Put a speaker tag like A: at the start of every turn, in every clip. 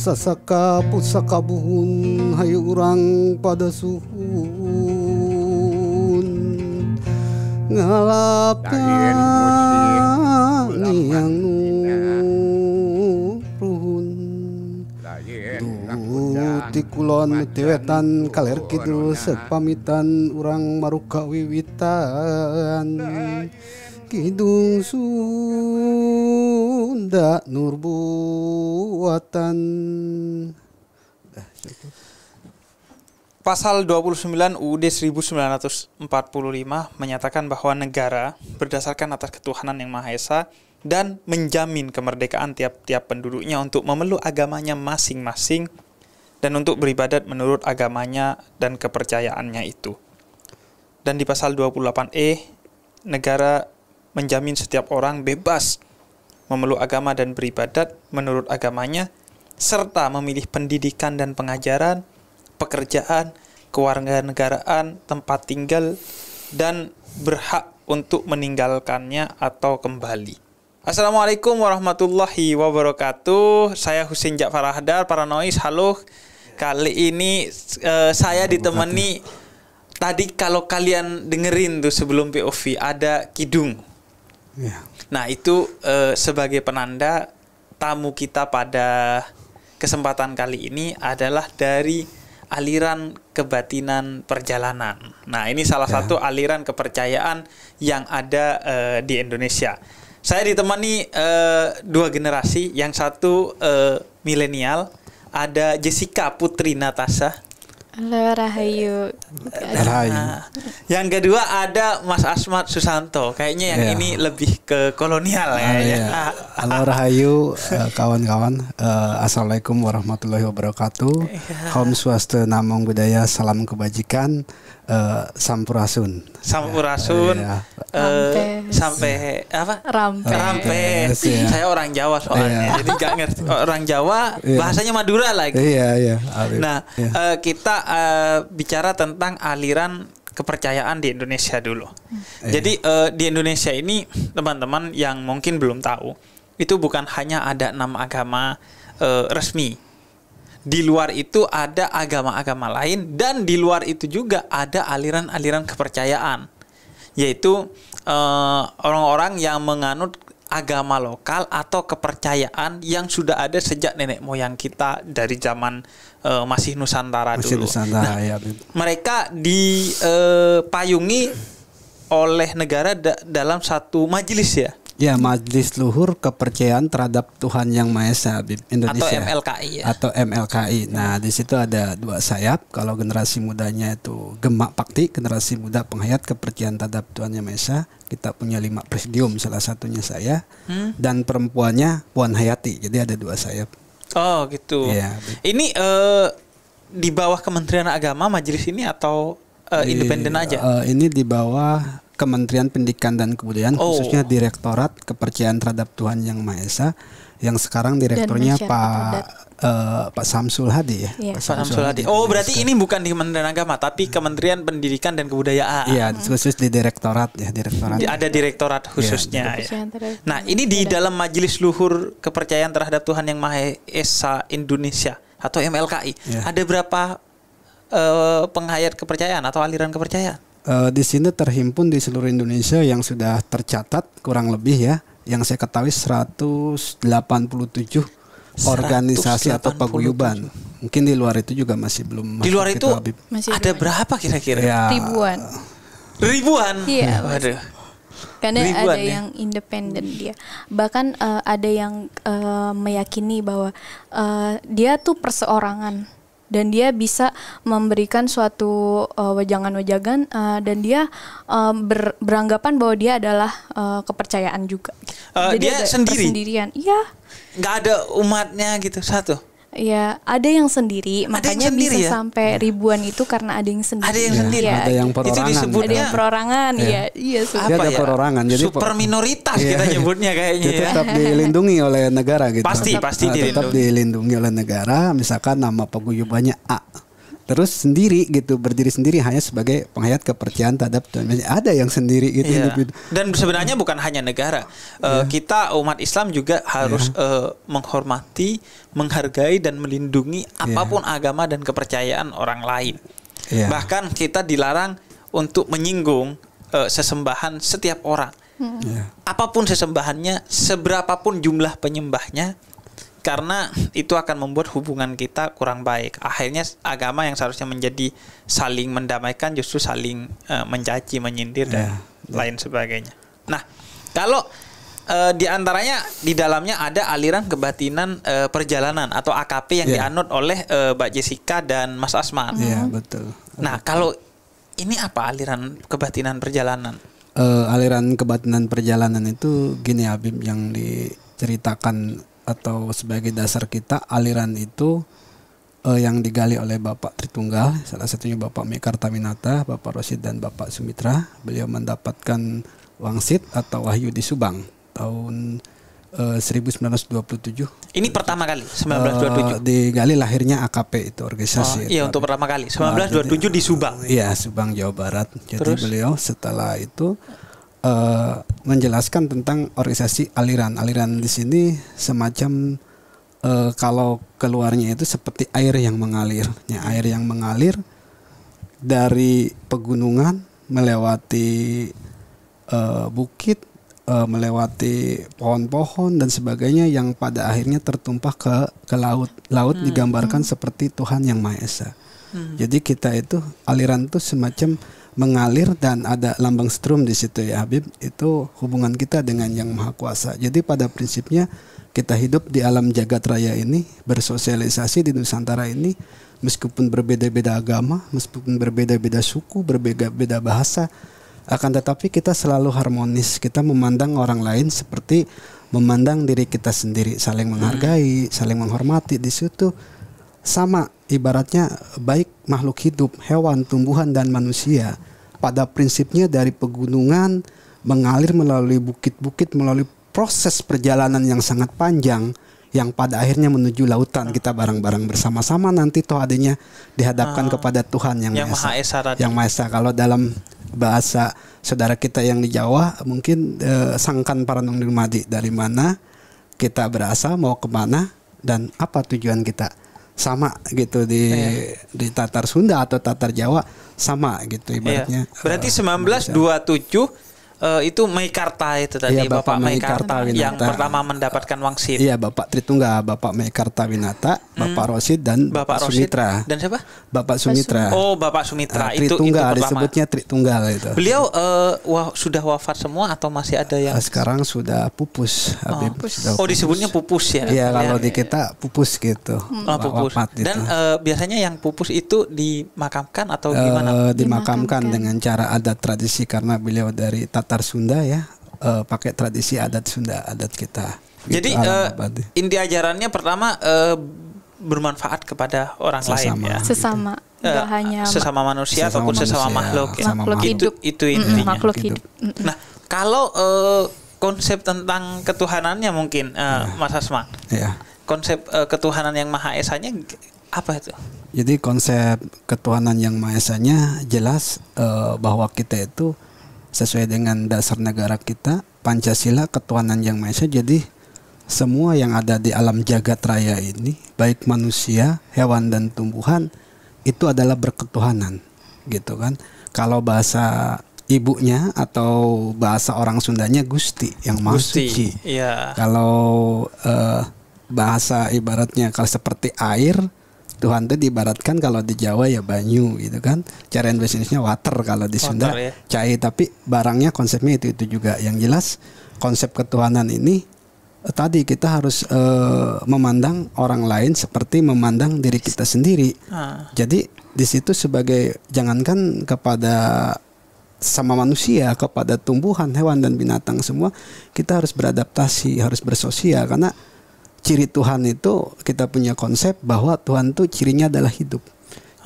A: Sasaka putsaka buhun Hai urang pada suhu ngalapi nih yangnyaun di Kulon dewetan kaller Kiddul sepamitan orang maruka Wiwitan Kidung suhu hamda nurbuwatan.
B: Pasal 29 UUD 1945 menyatakan bahwa negara berdasarkan atas ketuhanan yang Maha Esa dan menjamin kemerdekaan tiap-tiap penduduknya untuk memeluk agamanya masing-masing dan untuk beribadat menurut agamanya dan kepercayaannya itu. Dan di pasal 28E, negara menjamin setiap orang bebas memeluk agama dan beribadat menurut agamanya, serta memilih pendidikan dan pengajaran, pekerjaan, kewarganegaraan, tempat tinggal, dan berhak untuk meninggalkannya atau kembali. Assalamualaikum warahmatullahi wabarakatuh. Saya Husin Ja'far Ahdar, Paranois. Halo. Kali ini uh, saya ditemani tadi kalau kalian dengerin tuh sebelum POV ada kidung Ya. Nah itu uh, sebagai penanda tamu kita pada kesempatan kali ini adalah dari aliran kebatinan perjalanan. Nah ini salah yeah. satu aliran kepercayaan yang ada uh, di Indonesia. Saya ditemani uh, dua generasi, yang satu uh, milenial, ada Jessica Putri Natasha
C: Rahayu.
B: Rahayu. Nah, yang kedua ada Mas Asmat Susanto. Kayaknya yang yeah. ini lebih ke kolonial ya. Ah, ya. Iya.
A: Halo Rahayu, eh, kawan-kawan. Uh, Assalamualaikum warahmatullahi wabarakatuh. Yeah. Om Swastu namong budaya, salam kebajikan uh, Sampurasun.
B: Sampurasun. Ya, ya. Uh, sampai apa? Rampe. Rampe. Yes, ya. Saya orang Jawa soalnya, ya. jadi gak ngerti oh, orang Jawa iya. bahasanya Madura lagi. Iya
A: iya. Nah ya.
B: uh, kita uh, bicara tentang aliran kepercayaan di Indonesia dulu. Iya. Jadi uh, di Indonesia ini teman-teman yang mungkin belum tahu itu bukan hanya ada enam agama uh, resmi di luar itu ada agama-agama lain dan di luar itu juga ada aliran-aliran kepercayaan yaitu eh, orang-orang yang menganut agama lokal atau kepercayaan yang sudah ada sejak nenek moyang kita dari zaman uh, masih Nusantara masih dulu. Nusantara, nah, ya. Mereka dipayungi eh, oleh negara da dalam satu majelis ya.
A: Ya, Majelis Luhur Kepercayaan Terhadap Tuhan Yang Maha Esa di Indonesia atau MLKI ya. Atau MLKI. Nah, di situ ada dua sayap. Kalau generasi mudanya itu Gemak Pakti, generasi muda penghayat kepercayaan terhadap Tuhan Yang Maha Esa. Kita punya lima presidium, salah satunya saya. Hmm? Dan perempuannya Puan Hayati. Jadi ada dua sayap.
B: Oh, gitu. Ya, Ini uh, di bawah Kementerian Agama majelis ini atau uh, independen iya, aja? Uh,
A: ini di bawah Kementerian Pendidikan dan Kebudayaan oh. khususnya Direktorat Kepercayaan Terhadap Tuhan Yang Maha Esa yang sekarang direkturnya Pak Uh, Pak Samsul Hadi ya. Yeah. Pak Samsul, Samsul Hadi. Oh, berarti
B: ini bukan di Kementerian Agama tapi Kementerian Pendidikan dan Kebudayaan.
A: Iya, hmm. khusus di direktorat ya,
B: direktorat. Ada direktorat iya. khususnya. Ya. ya. Nah, ini di dalam Majelis Luhur Kepercayaan Terhadap Tuhan Yang Maha Esa Indonesia atau MLKI. Yeah. Ada berapa uh, penghayat kepercayaan atau aliran kepercayaan?
A: uh, di sini terhimpun di seluruh Indonesia yang sudah tercatat kurang lebih ya yang saya ketahui 187
C: organisasi 187. atau paguyuban.
A: Mungkin di luar itu juga masih belum. Di luar itu Habib. masih ada
B: berapa kira-kira? Ya,
C: ribuan. Ribuan. Iya. Waduh. Karena ribuan, ada ya? yang independen dia. Bahkan uh, ada yang uh, meyakini bahwa uh, dia tuh perseorangan dan dia bisa memberikan suatu uh, wejangan-wejangan uh, dan dia uh, ber, beranggapan bahwa dia adalah uh, kepercayaan juga.
B: Uh, Jadi dia sendiri. Iya. Gak ada umatnya gitu satu
C: ya ada yang sendiri, ada makanya yang sendiri, bisa ya? sampai iya. ribuan itu karena ada yang sendiri. Ada yang ya, sendiri, ya. ada yang
B: perorangan. Itu disebutnya ada yang
C: perorangan, iya, iya. iya super. Apa ada ya? perorangan,
A: jadi
B: super minoritas iya. kita nyebutnya kayaknya. ya.
A: tetap dilindungi oleh negara gitu. Pasti, pasti pasti dilindungi. Tetap dilindungi oleh negara. Misalkan nama paguyubannya A terus sendiri gitu berdiri sendiri hanya sebagai penghayat kepercayaan terhadap Tuhan ada yang sendiri gitu yeah. Iya. hidup
B: dan sebenarnya bukan hanya negara yeah. Iya. kita umat Islam juga harus yeah. Iya. uh, menghormati menghargai dan melindungi apapun yeah. agama dan kepercayaan orang lain yeah. bahkan kita dilarang untuk menyinggung uh, sesembahan setiap orang hmm. Yeah. Apapun sesembahannya, seberapapun jumlah penyembahnya, karena itu akan membuat hubungan kita kurang baik. Akhirnya agama yang seharusnya menjadi saling mendamaikan justru saling uh, mencaci, menyindir dan yeah, ya, lain sebagainya. Nah, kalau uh, di antaranya di dalamnya ada aliran kebatinan uh, perjalanan atau AKP yang yeah. dianut oleh uh, Mbak Jessica dan Mas Asman. Iya, yeah, mhm. betul. Nah, kalau ini apa aliran kebatinan perjalanan?
A: Uh, aliran kebatinan perjalanan itu gini Habib yang diceritakan atau sebagai dasar kita aliran itu uh, yang digali oleh Bapak Tritunggal, salah satunya Bapak Mekarta Minata, Bapak Rosid dan Bapak Sumitra. Beliau mendapatkan wangsit atau wahyu di Subang tahun eh, uh, 1927.
B: Ini pertama kali 1927. Uh, eh, digali
A: lahirnya AKP itu organisasi. Oh, iya
B: itu untuk pertama kali 1927 ah, uh, di Subang.
A: Iya, Subang Jawa Barat. Jadi Terus? beliau setelah itu Eh, menjelaskan tentang organisasi aliran. Aliran di sini semacam uh, kalau keluarnya itu seperti air yang mengalir, ya, air yang mengalir dari pegunungan melewati uh, bukit, melewati pohon-pohon dan sebagainya yang pada akhirnya tertumpah ke ke laut. Laut hmm. digambarkan hmm. seperti Tuhan yang Maha Esa. Hmm. Jadi kita itu aliran itu semacam mengalir dan ada lambang strum di situ ya Habib itu hubungan kita dengan yang maha kuasa jadi pada prinsipnya kita hidup di alam jagat raya ini bersosialisasi di Nusantara ini meskipun berbeda-beda agama meskipun berbeda-beda suku berbeda-beda bahasa akan tetapi kita selalu harmonis kita memandang orang lain seperti memandang diri kita sendiri saling hmm. menghargai saling menghormati di situ sama ibaratnya baik makhluk hidup, hewan, tumbuhan dan manusia pada prinsipnya dari pegunungan mengalir melalui bukit-bukit melalui proses perjalanan yang sangat panjang yang pada akhirnya menuju lautan kita bareng-bareng bersama-sama nanti toh adanya dihadapkan uh, kepada Tuhan yang, yang Maha Esa yang Maha Esa kalau dalam bahasa saudara kita yang di Jawa mungkin eh, sangkan para nungdirmadi dari mana kita berasal mau kemana dan apa tujuan kita sama gitu di yeah. di Tatar Sunda atau Tatar Jawa sama gitu iya. ibaratnya. Yeah.
B: Berarti 1927 eh, uh, itu Meikarta itu tadi iya, Bapak, Bapak Meikarta Winata yang pertama mendapatkan wangsit.
A: Iya Bapak Tritungga, Bapak Meikarta Winata, hmm. Bapak hmm. Rosid dan Bapak, Bapak Rosid, Sumitra. Dan siapa?
B: Bapak Sumitra. Oh Bapak Sumitra uh, itu Tritunggal pertama. disebutnya
A: Tritunggal itu.
B: Beliau uh, eh, wah, sudah wafat semua atau masih ada yang? Ah,
A: sekarang sudah pupus. Oh, pupus. Oh, sudah pupus. oh disebutnya
B: pupus ya? Iya, iya kalau ya. di iya. kita
A: pupus gitu. Hmm. Oh, pupus. gitu. Dan
B: uh, biasanya yang pupus itu dimakamkan atau gimana? Uh, dimakamkan, dimakamkan
A: dengan cara adat tradisi karena beliau dari Tat latar Sunda ya, uh, pakai tradisi adat Sunda, adat kita.
B: Gitu, Jadi gitu, uh, inti ajarannya pertama uh, bermanfaat kepada orang sesama, lain ya. Gitu.
C: Sesama. Gitu. uh, hanya sesama manusia sesama ataupun manusia, sesama makhluk ya. Makhluk hidup. Itu, itu intinya. Mm, makhluk hidup. Nah, kalau
B: uh, konsep tentang ketuhanannya mungkin uh, yeah. Mas Asma. Yeah. Konsep uh, ketuhanan yang Maha esanya apa itu?
A: Jadi konsep ketuhanan yang Maha esanya jelas uh, bahwa kita itu sesuai dengan dasar negara kita Pancasila ketuhanan yang maha esa jadi semua yang ada di alam jagat raya ini baik manusia hewan dan tumbuhan itu adalah berketuhanan gitu kan kalau bahasa ibunya atau bahasa orang Sundanya Gusti yang maha Gusti, suci. yeah. Kalau uh, bahasa ibaratnya kalau seperti air Tuhan itu diibaratkan kalau di Jawa ya banyu gitu kan. Cara bisnisnya water kalau di Sunda water, ya. cair tapi barangnya konsepnya itu itu juga. Yang jelas konsep ketuhanan ini eh, tadi kita harus eh, memandang orang lain seperti memandang diri kita sendiri. Ah. Jadi di situ sebagai jangankan kepada sama manusia kepada tumbuhan, hewan dan binatang semua kita harus beradaptasi, harus bersosial karena ciri Tuhan itu kita punya konsep bahwa Tuhan itu cirinya adalah hidup.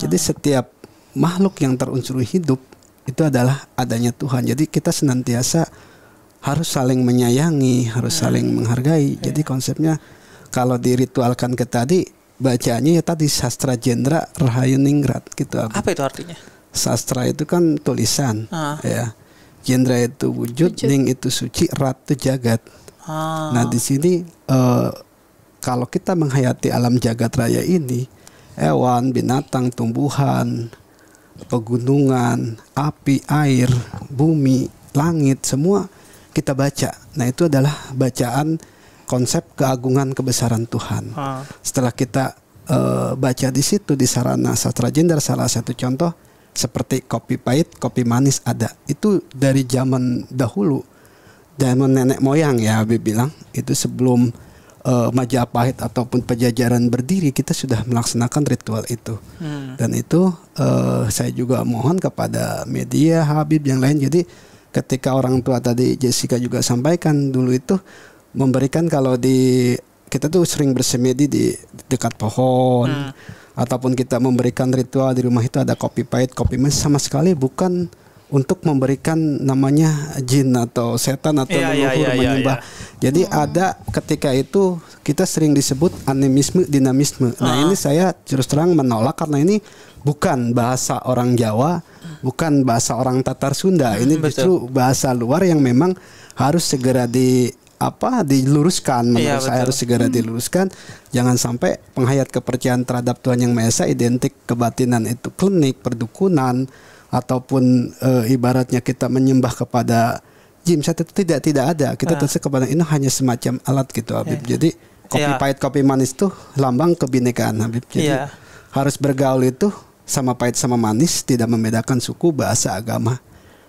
A: Jadi ah. setiap makhluk yang terunsur hidup itu adalah adanya Tuhan. Jadi kita senantiasa harus saling menyayangi, harus ah. saling menghargai. Iya. Jadi konsepnya kalau diritualkan ke tadi bacanya ya tadi sastra jendra Ningrat gitu.
B: Apa itu artinya?
A: Sastra itu kan tulisan, ah. ya. Jendra itu wujud, wujud, ning itu suci, ratu jagat.
B: Ah. Nah di
A: sini uh, kalau kita menghayati alam jagat raya ini, hewan, binatang, tumbuhan, pegunungan, api, air, bumi, langit, semua kita baca. Nah, itu adalah bacaan konsep keagungan kebesaran Tuhan. Ah. Setelah kita uh, baca di situ di sarana sastra gender salah satu contoh seperti kopi pahit, kopi manis ada. Itu dari zaman dahulu, zaman nenek moyang ya, Habib bilang. Itu sebelum uh, Majapahit ataupun pejajaran berdiri kita sudah melaksanakan ritual itu hmm. dan itu uh, saya juga mohon kepada media Habib yang lain jadi ketika orang tua tadi Jessica juga sampaikan dulu itu memberikan kalau di kita tuh sering bersemedi di dekat pohon hmm. ataupun kita memberikan ritual di rumah itu ada kopi pahit kopi manis sama sekali bukan untuk memberikan namanya jin atau setan atau yeah, leluhur yeah, yeah, menyembah. Yeah, yeah. Jadi hmm. ada ketika itu kita sering disebut animisme dinamisme. Nah, uh. ini saya terus terang menolak karena ini bukan bahasa orang Jawa, bukan bahasa orang Tatar Sunda. Hmm, ini hmm, justru bahasa luar yang memang harus segera di apa diluruskan iya, menurut iya, saya harus segera hmm. diluruskan jangan sampai penghayat kepercayaan terhadap Tuhan yang Maha Esa identik kebatinan itu klinik perdukunan ataupun e, ibaratnya kita menyembah kepada jim saya tidak tidak ada kita ah. terus kepada ini hanya semacam alat gitu Habib yeah. Ya. jadi kopi yeah. pahit kopi manis tuh lambang kebinekaan Habib jadi yeah. harus bergaul itu sama pahit sama manis tidak membedakan suku bahasa agama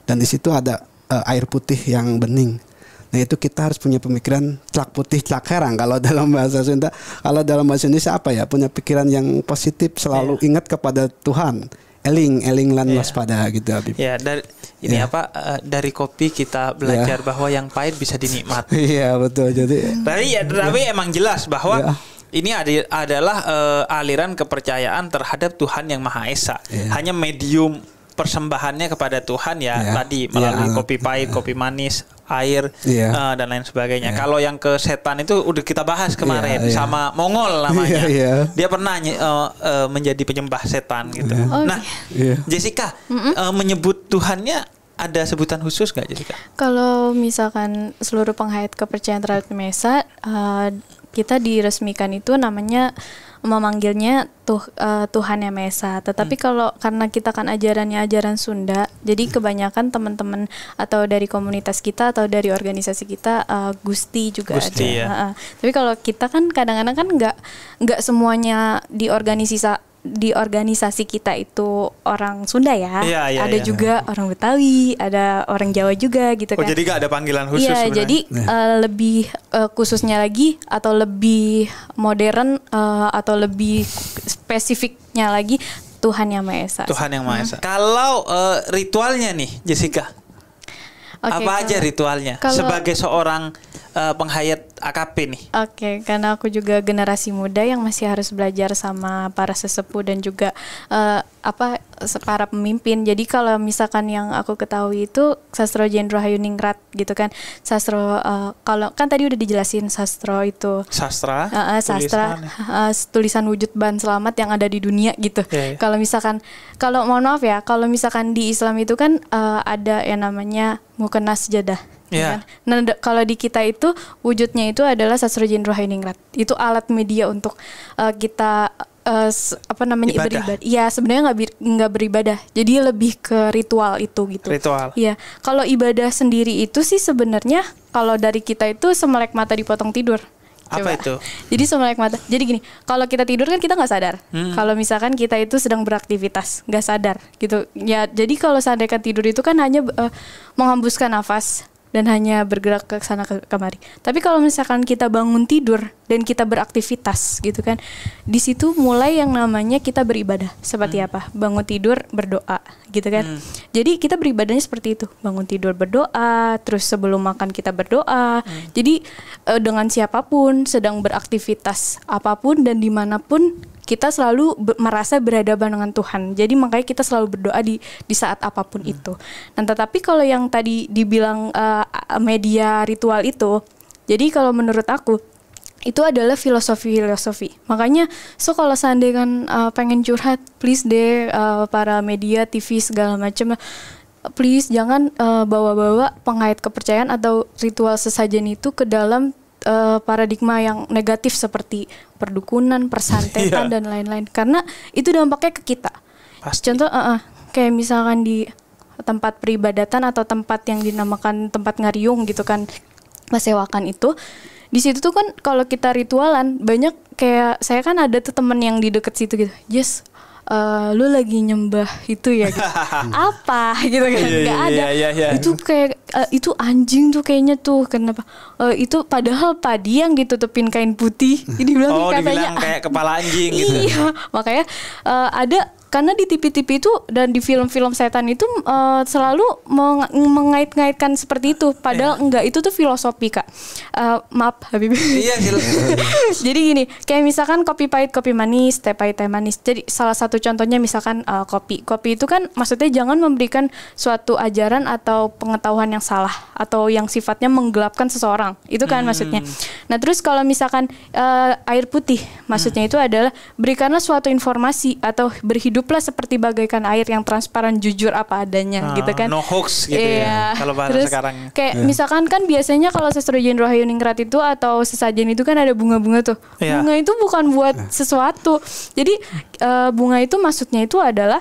A: dan di situ ada e, air putih yang bening Nah itu kita harus punya pemikiran celak putih celak herang kalau dalam bahasa Sunda. Kalau dalam bahasa Indonesia apa ya? Punya pikiran yang positif, selalu yeah. ingat kepada Tuhan eling eling lan yeah. waspada gitu Habib.
B: Ya yeah, dari ini iya. apa uh, dari kopi kita belajar yeah. bahwa yang pahit bisa dinikmati.
A: Iya yeah, betul jadi. Tapi ya tapi yeah.
B: emang jelas bahwa yeah. Ini ad adalah uh, aliran kepercayaan terhadap Tuhan yang Maha Esa. Yeah. Hanya medium persembahannya kepada Tuhan ya yeah. tadi melalui yeah. kopi pahit, kopi ya. manis, air yeah. Iya. uh, dan lain sebagainya. Yeah. Kalau yang ke setan itu udah kita bahas iya, kemarin yeah, yeah. sama Mongol namanya. Yeah, yeah. Dia pernah uh, uh, menjadi penyembah setan gitu. Yeah. Oh, okay. nah, yeah. Iya. Jessica mm -mm. Uh, menyebut Tuhannya ada sebutan khusus nggak Jessica?
C: Kalau misalkan seluruh penghayat kepercayaan terhadap Mesa uh, kita diresmikan itu namanya memanggilnya tuh uh, Tuhan yang Esa. Tetapi hmm. kalau karena kita kan ajarannya ajaran Sunda, jadi hmm. kebanyakan teman-teman atau dari komunitas kita atau dari organisasi kita uh, Gusti juga Gusti, ada. Ya. Uh, uh. Tapi kalau kita kan kadang-kadang kan nggak nggak semuanya di organisasi di organisasi kita itu orang Sunda ya, ya, ya ada ya. juga orang Betawi, ada orang Jawa juga gitu oh, kan. Oh jadi gak ada panggilan khusus? Iya jadi ya. uh, lebih uh, khususnya lagi atau lebih modern uh, atau lebih spesifiknya lagi Tuhan yang Maha Esa. Tuhan
B: yang Maha hmm. Esa. Hmm. Kalau uh, ritualnya nih Jessica,
C: okay, apa kalau, aja ritualnya kalau, sebagai
B: seorang uh, penghayat AKP nih?
C: Oke, okay, karena aku juga generasi muda yang masih harus belajar sama para sesepuh dan juga uh, apa para pemimpin. Jadi kalau misalkan yang aku ketahui itu sastro Jendro Hayuningrat gitu kan. Sastro uh, kalau kan tadi udah dijelasin sastro itu
B: sastra uh, uh, sastra tulisan.
C: Uh, tulisan wujud ban selamat yang ada di dunia gitu. Yeah, Kalau misalkan kalau mohon maaf ya, kalau misalkan di Islam itu kan uh, ada yang namanya mukena sejadah Yeah. Kan? Nah kalau di kita itu wujudnya itu adalah sastra jendro Itu alat media untuk uh, kita uh, apa namanya ibadah. beribadah. Iya, sebenarnya nggak nggak beribadah. Jadi lebih ke ritual itu gitu. Ritual. Iya. Kalau ibadah sendiri itu sih sebenarnya kalau dari kita itu semelek mata dipotong tidur.
B: Coba. Apa itu?
C: Jadi semelek mata. Jadi gini, kalau kita tidur kan kita nggak sadar. Hmm. Kalau misalkan kita itu sedang beraktivitas, nggak sadar gitu. Ya, jadi kalau seandainya tidur itu kan hanya uh, menghembuskan nafas dan hanya bergerak ke sana ke kemari. Tapi kalau misalkan kita bangun tidur dan kita beraktivitas gitu kan di situ mulai yang namanya kita beribadah seperti hmm. apa bangun tidur berdoa gitu kan hmm. jadi kita beribadahnya seperti itu bangun tidur berdoa terus sebelum makan kita berdoa hmm. jadi uh, dengan siapapun sedang beraktivitas apapun dan dimanapun kita selalu be merasa berhadapan dengan Tuhan. Jadi makanya kita selalu berdoa di di saat apapun hmm. itu. Nah, tetapi kalau yang tadi dibilang uh, media ritual itu, jadi kalau menurut aku itu adalah filosofi-filosofi. Makanya, so kalau seandainya kan uh, pengen curhat, please deh uh, para media, TV segala macam, please jangan bawa eh, bawa-bawa pengait kepercayaan atau ritual sesajen itu ke dalam uh, paradigma yang negatif seperti perdukunan, persantetan yeah. dan lain-lain. Karena itu dampaknya ke kita. Pasti. Contoh, uh -uh, kayak misalkan di tempat peribadatan atau tempat yang dinamakan tempat ngariung gitu kan, masewakan itu di situ tuh kan kalau kita ritualan banyak kayak saya kan ada tuh temen yang di deket situ gitu yes Uh, lu lagi nyembah itu ya gitu. apa gitu kan iya, iya, nggak yeah, ada yeah, yeah, yeah. itu kayak uh, itu anjing tuh kayaknya tuh kenapa uh, itu padahal padi yang ditutupin kain putih jadi bilang oh, katanya kayak kepala anjing gitu iya makanya uh, ada karena di TV-TV itu dan di film-film setan itu uh, selalu meng mengait-ngaitkan seperti itu padahal yeah. enggak itu tuh filosofi kak uh, maaf Habib iya jadi gini kayak misalkan kopi pahit kopi manis teh pahit teh manis jadi salah satu contohnya misalkan uh, kopi kopi itu kan maksudnya jangan memberikan suatu ajaran atau pengetahuan yang salah atau yang sifatnya menggelapkan seseorang itu kan hmm. maksudnya nah terus kalau misalkan uh, air putih maksudnya hmm. itu adalah berikanlah suatu informasi atau berhidup plus seperti bagaikan air yang transparan jujur apa adanya ah, gitu kan no hoax gitu yeah. ya iya. kalau bahasa Terus, sekarang kayak yeah. misalkan kan biasanya kalau sesro jenderal Hayuningrat itu atau sesajen itu kan ada bunga-bunga tuh yeah. bunga itu bukan buat iya. sesuatu jadi uh, bunga itu maksudnya itu adalah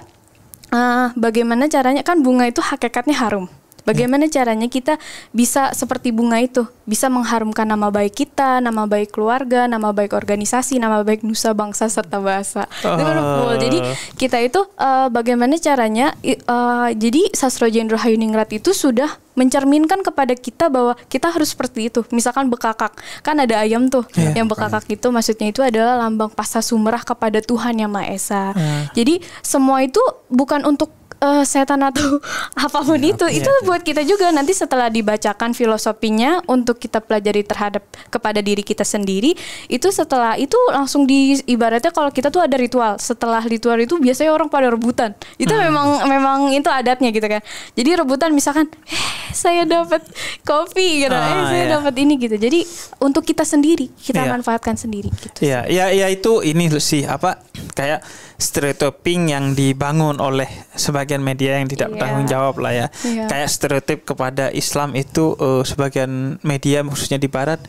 C: uh, bagaimana caranya kan bunga itu hakikatnya harum Bagaimana caranya kita bisa seperti bunga itu, bisa mengharumkan nama baik kita, nama baik keluarga, nama baik organisasi, nama baik nusa bangsa serta bahasa. Uh. Jadi kita itu uh, bagaimana caranya? Uh, jadi sastra Jendro Hayuningrat itu sudah mencerminkan kepada kita bahwa kita harus seperti itu. Misalkan bekakak, kan ada ayam tuh. Yeah, yang bekakak right. itu maksudnya itu adalah lambang pasah sumerah kepada Tuhan Yang Maha Esa. Uh. Jadi semua itu bukan untuk uh, setan atau apapun ya, itu, ya, itu ya. buat kita juga nanti setelah dibacakan filosofinya untuk kita pelajari terhadap kepada diri kita sendiri, itu setelah itu langsung di ibaratnya kalau kita tuh ada ritual. Setelah ritual itu biasanya orang pada rebutan. Itu hmm. memang memang itu adatnya gitu kan. Jadi rebutan misalkan eh, saya dapat kopi gitu, eh, ah, eh, saya iya. dapat ini gitu. Jadi untuk kita sendiri, kita iya. manfaatkan sendiri gitu.
B: Iya, ya ya itu ini sih apa kayak stereotyping yang dibangun oleh sebagian media yang tidak yeah. bertanggung jawab lah ya. Yeah. Kayak stereotip kepada Islam itu uh, sebagian media khususnya di barat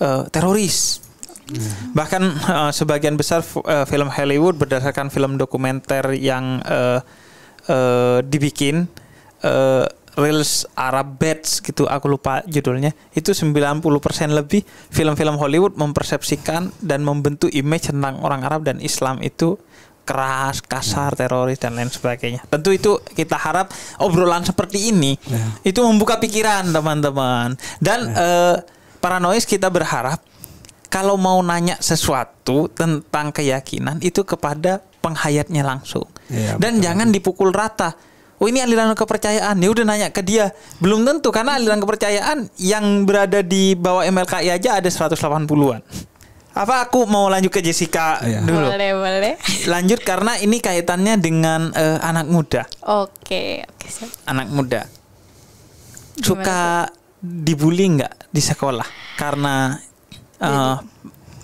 B: uh, teroris. Hmm. Bahkan uh, sebagian besar uh, film Hollywood berdasarkan film dokumenter yang uh, uh, dibikin uh, Reels Arab Beds gitu aku lupa judulnya itu 90% lebih film-film Hollywood mempersepsikan dan membentuk image tentang orang Arab dan Islam itu keras, kasar, teroris dan lain sebagainya. Tentu itu kita harap obrolan seperti ini yeah. itu membuka pikiran teman-teman. Dan yeah. eh, paranois kita berharap kalau mau nanya sesuatu tentang keyakinan itu kepada penghayatnya langsung. Yeah, dan betul. jangan dipukul rata. Oh ini aliran kepercayaan. Ya udah nanya ke dia. Belum tentu karena aliran kepercayaan yang berada di bawah MLKI aja ada 180-an apa aku mau lanjut ke Jessica iya. dulu? Boleh, boleh. Lanjut karena ini kaitannya dengan uh, anak muda.
C: Oke, okay, oke. Okay,
B: anak muda. Gimana Suka itu? dibully nggak di sekolah karena uh,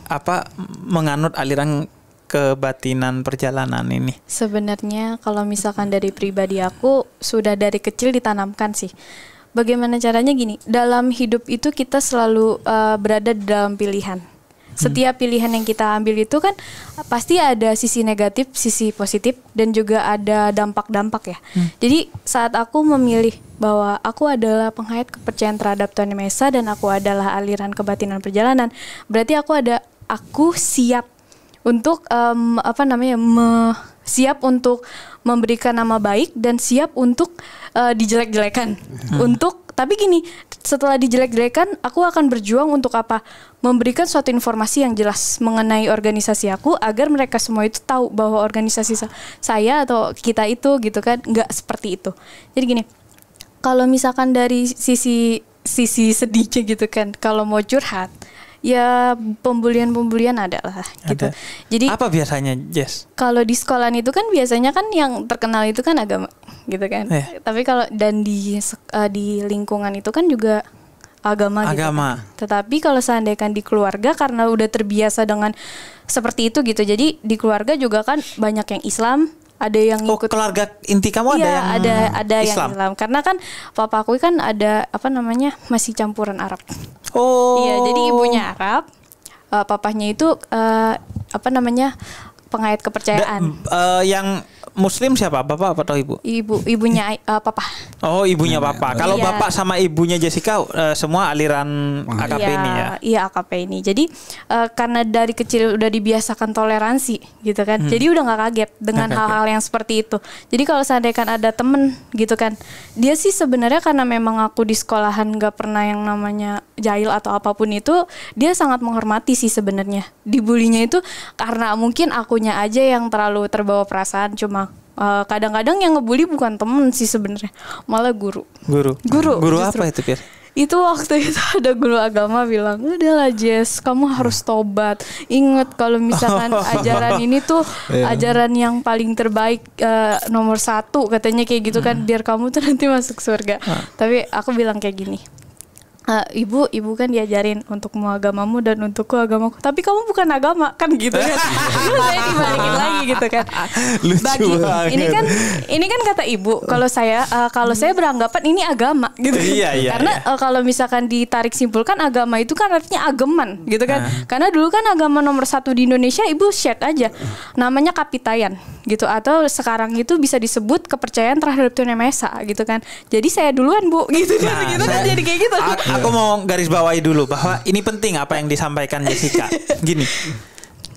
B: apa menganut aliran kebatinan perjalanan ini?
C: Sebenarnya kalau misalkan dari pribadi aku sudah dari kecil ditanamkan sih bagaimana caranya gini dalam hidup itu kita selalu uh, berada dalam pilihan setiap pilihan yang kita ambil itu kan pasti ada sisi negatif, sisi positif dan juga ada dampak-dampak ya. Hmm. Jadi saat aku memilih bahwa aku adalah penghayat kepercayaan terhadap Tuhan Mesa dan aku adalah aliran kebatinan perjalanan, berarti aku ada aku siap untuk um, apa namanya me, siap untuk memberikan nama baik dan siap untuk uh, dijelek-jelekan hmm. untuk tapi gini, setelah dijelek-jelekan, aku akan berjuang untuk apa? Memberikan suatu informasi yang jelas mengenai organisasi aku agar mereka semua itu tahu bahwa organisasi saya atau kita itu gitu kan nggak seperti itu. Jadi gini, kalau misalkan dari sisi sisi sedihnya gitu kan, kalau mau curhat, ya pembulian-pembulian ada lah gitu. Jadi
B: apa biasanya, Jess?
C: Kalau di sekolah itu kan biasanya kan yang terkenal itu kan agama gitu kan. Yeah. Tapi kalau dan di uh, di lingkungan itu kan juga agama, gitu. agama. gitu. Kan. Tetapi kalau seandainya kan di keluarga karena udah terbiasa dengan seperti itu gitu. Jadi di keluarga juga kan banyak yang Islam, ada yang oh, ikut keluarga inti kamu iya, ada yang ada ada Islam. yang Islam karena kan papa aku kan ada apa namanya masih campuran Arab oh iya jadi ibunya Arab uh, papahnya itu uh, apa namanya pengait kepercayaan
B: da, uh, yang Muslim siapa? Bapak atau ibu?
C: Ibu, ibunya uh, papa.
B: Oh, ibunya iya, papa. Iya. Kalau yeah. bapak sama ibunya Jessica uh, semua aliran oh, AKP yeah, ini ya.
C: Iya, AKP iya, ini. Jadi uh, karena dari kecil udah dibiasakan toleransi gitu kan. Hmm. Jadi udah nggak kaget dengan hal-hal yang seperti itu. Jadi kalau seandainya kan ada temen gitu kan. Dia sih sebenarnya karena memang aku di sekolahan nggak pernah yang namanya jahil atau apapun itu, dia sangat menghormati sih sebenarnya. Dibulinya itu karena mungkin akunya aja yang terlalu terbawa perasaan cuma sama eh, kadang-kadang uh, yang ngebully bukan temen sih sebenarnya malah guru
B: guru guru guru justru. apa itu Pir?
C: itu waktu itu ada guru agama bilang udahlah Jess kamu harus hmm. tobat ingat kalau misalkan ajaran ini tuh yeah. ajaran yang paling terbaik uh, nomor satu katanya kayak gitu kan hmm. biar kamu tuh nanti masuk surga ah. tapi aku bilang kayak gini Uh, ibu, ibu kan diajarin untukmu agamamu dan untukku agamaku. Tapi kamu bukan agama kan gitu kan? saya dibalikin lagi gitu kan. Lucu Bagi, banget. Ini kan, ini kan kata ibu. Kalau saya, uh, kalau saya beranggapan ini agama gitu. Kan. Iya iya. Karena iya. Uh, kalau misalkan ditarik simpulkan agama itu kan artinya ageman gitu kan. Uh. Karena dulu kan agama nomor satu di Indonesia ibu share aja. Namanya kapitayan gitu atau sekarang itu bisa disebut kepercayaan terhadap Tuhan Yang Maha Esa gitu kan. Jadi saya duluan bu gitu kan. nah, gitu kan saya, kan jadi kayak gitu. A-
B: aku mau garis bawahi dulu bahwa ini penting apa yang disampaikan Jessica. Gini.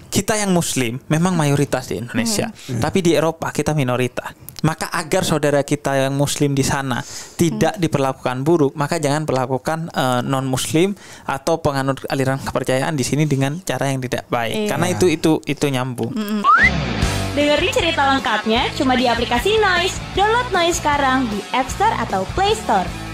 B: Kita yang muslim memang mayoritas di Indonesia, hmm. hmm. tapi di Eropa kita minoritas. Maka agar saudara kita yang muslim di sana tidak hmm. diperlakukan buruk, maka jangan perlakukan uh, eh, non muslim atau penganut aliran kepercayaan di sini dengan cara yang tidak baik. Iya. Karena itu itu itu nyambung.
C: Hmm. Dengerin cerita lengkapnya cuma di aplikasi Noise. Download Noise sekarang di App Store atau Play Store.